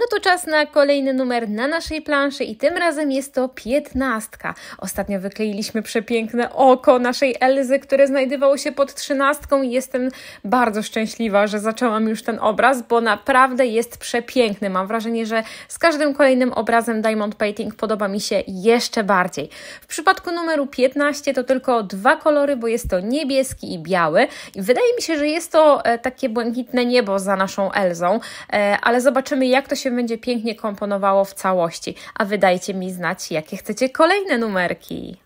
No to czas na kolejny numer na naszej planszy i tym razem jest to piętnastka. Ostatnio wykleiliśmy przepiękne oko naszej Elzy, które znajdowało się pod trzynastką i jestem bardzo szczęśliwa, że zaczęłam już ten obraz, bo naprawdę jest przepiękny. Mam wrażenie, że z każdym kolejnym obrazem Diamond Painting podoba mi się jeszcze bardziej. W przypadku numeru 15 to tylko dwa kolory, bo jest to niebieski i biały i wydaje mi się, że jest to e, takie błękitne niebo za naszą Elzą, e, ale zobaczymy jak to się się będzie pięknie komponowało w całości. A wydajcie mi znać, jakie chcecie kolejne numerki.